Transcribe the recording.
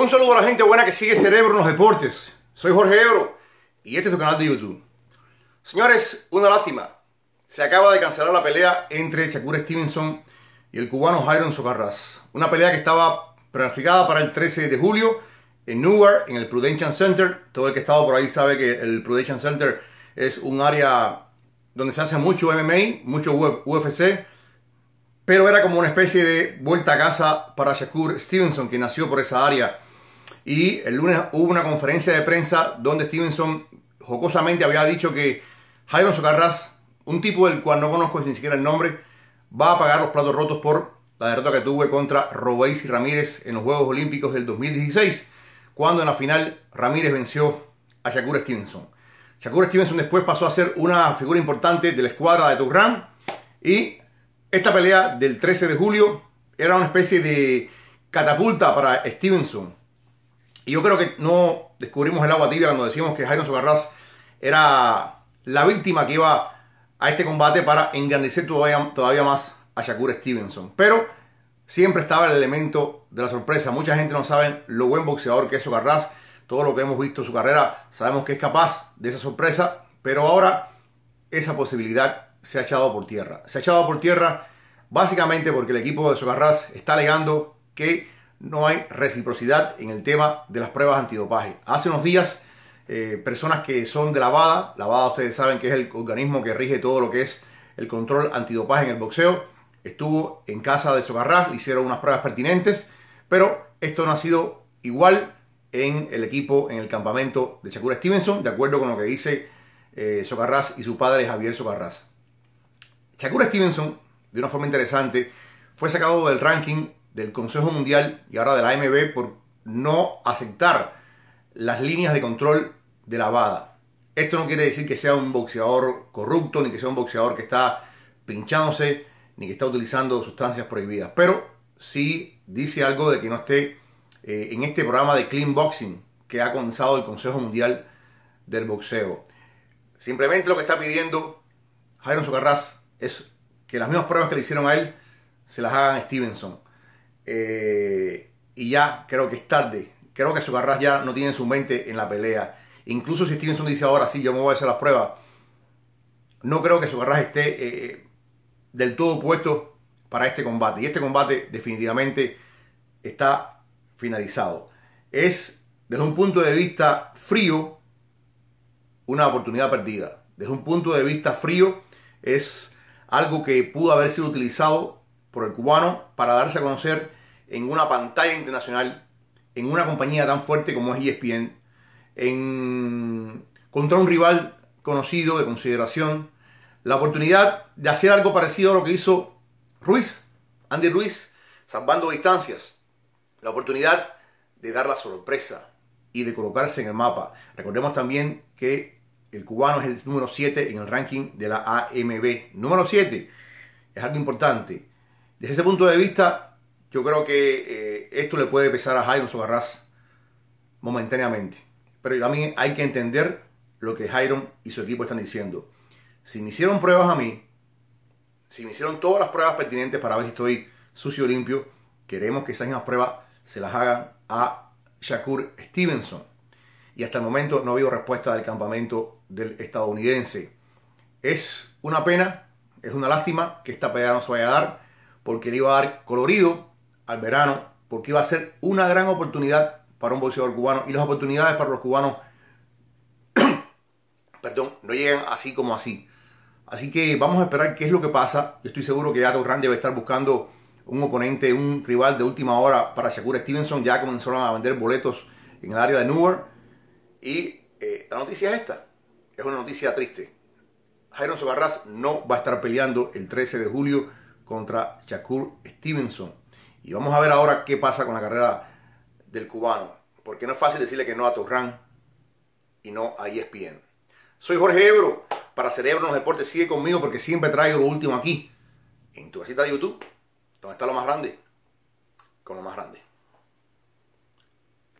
Un saludo a la gente buena que sigue Cerebro en los deportes. Soy Jorge Ebro y este es tu canal de YouTube. Señores, una lástima. Se acaba de cancelar la pelea entre Shakur Stevenson y el cubano Jairon socarras Una pelea que estaba planificada para el 13 de julio en Newark, en el Prudential Center. Todo el que ha estado por ahí sabe que el Prudential Center es un área donde se hace mucho MMA, mucho UFC, pero era como una especie de vuelta a casa para Shakur Stevenson, que nació por esa área y el lunes hubo una conferencia de prensa donde Stevenson jocosamente había dicho que Jairo Socarras, un tipo del cual no conozco ni siquiera el nombre, va a pagar los platos rotos por la derrota que tuve contra Robéis y Ramírez en los Juegos Olímpicos del 2016, cuando en la final Ramírez venció a Shakur Stevenson. Shakur Stevenson después pasó a ser una figura importante de la escuadra de Durán y esta pelea del 13 de julio era una especie de catapulta para Stevenson y yo creo que no descubrimos el agua tibia cuando decimos que Jairo Socarrás era la víctima que iba a este combate para engrandecer todavía, todavía más a Shakur Stevenson. Pero siempre estaba el elemento de la sorpresa. Mucha gente no sabe lo buen boxeador que es Socarrás. Todo lo que hemos visto en su carrera sabemos que es capaz de esa sorpresa. Pero ahora esa posibilidad se ha echado por tierra. Se ha echado por tierra básicamente porque el equipo de Socarrás está alegando que no hay reciprocidad en el tema de las pruebas antidopaje. Hace unos días, eh, personas que son de la VADA, la VADA ustedes saben que es el organismo que rige todo lo que es el control antidopaje en el boxeo, estuvo en casa de Socarrás, le hicieron unas pruebas pertinentes, pero esto no ha sido igual en el equipo, en el campamento de Shakura Stevenson, de acuerdo con lo que dice eh, Socarrás y su padre Javier Socarrás. Shakura Stevenson, de una forma interesante, fue sacado del ranking del Consejo Mundial y ahora de la AMB por no aceptar las líneas de control de la bada, Esto no quiere decir que sea un boxeador corrupto, ni que sea un boxeador que está pinchándose, ni que está utilizando sustancias prohibidas, pero sí dice algo de que no esté eh, en este programa de Clean Boxing que ha comenzado el Consejo Mundial del Boxeo. Simplemente lo que está pidiendo Jairo Socarrás es que las mismas pruebas que le hicieron a él se las hagan a Stevenson. Eh, y ya creo que es tarde. Creo que garras ya no tiene su mente en la pelea. Incluso si Stevenson dice ahora sí, yo me voy a hacer las pruebas. No creo que Socarrás esté eh, del todo puesto para este combate. Y este combate definitivamente está finalizado. Es, desde un punto de vista frío, una oportunidad perdida. Desde un punto de vista frío, es algo que pudo haber sido utilizado por el cubano para darse a conocer en una pantalla internacional, en una compañía tan fuerte como es ESPN, en, contra un rival conocido de consideración, la oportunidad de hacer algo parecido a lo que hizo Ruiz, Andy Ruiz, salvando distancias, la oportunidad de dar la sorpresa y de colocarse en el mapa. Recordemos también que el cubano es el número 7 en el ranking de la AMB. Número 7 es algo importante. Desde ese punto de vista, yo creo que eh, esto le puede pesar a Jairo Sobarrás momentáneamente. Pero también hay que entender lo que Jairo y su equipo están diciendo. Si me hicieron pruebas a mí, si me hicieron todas las pruebas pertinentes para ver si estoy sucio o limpio, queremos que esas mismas pruebas se las hagan a Shakur Stevenson. Y hasta el momento no ha habido respuesta del campamento del estadounidense. Es una pena, es una lástima que esta pelea no se vaya a dar, porque le iba a dar colorido al verano, porque iba a ser una gran oportunidad para un boxeador cubano y las oportunidades para los cubanos, perdón, no llegan así como así. Así que vamos a esperar qué es lo que pasa. Yo estoy seguro que ya va a estar buscando un oponente, un rival de última hora para Shakur Stevenson. Ya comenzaron a vender boletos en el área de Newark. Y eh, la noticia es esta. Es una noticia triste. Jairon Sogarraz no va a estar peleando el 13 de julio contra Shakur Stevenson. Y vamos a ver ahora qué pasa con la carrera del cubano. Porque no es fácil decirle que no a Torrán y no a ESPN. Soy Jorge Ebro. Para Cerebro los Deportes sigue conmigo porque siempre traigo lo último aquí. En tu casita de YouTube, donde está lo más grande, con lo más grande.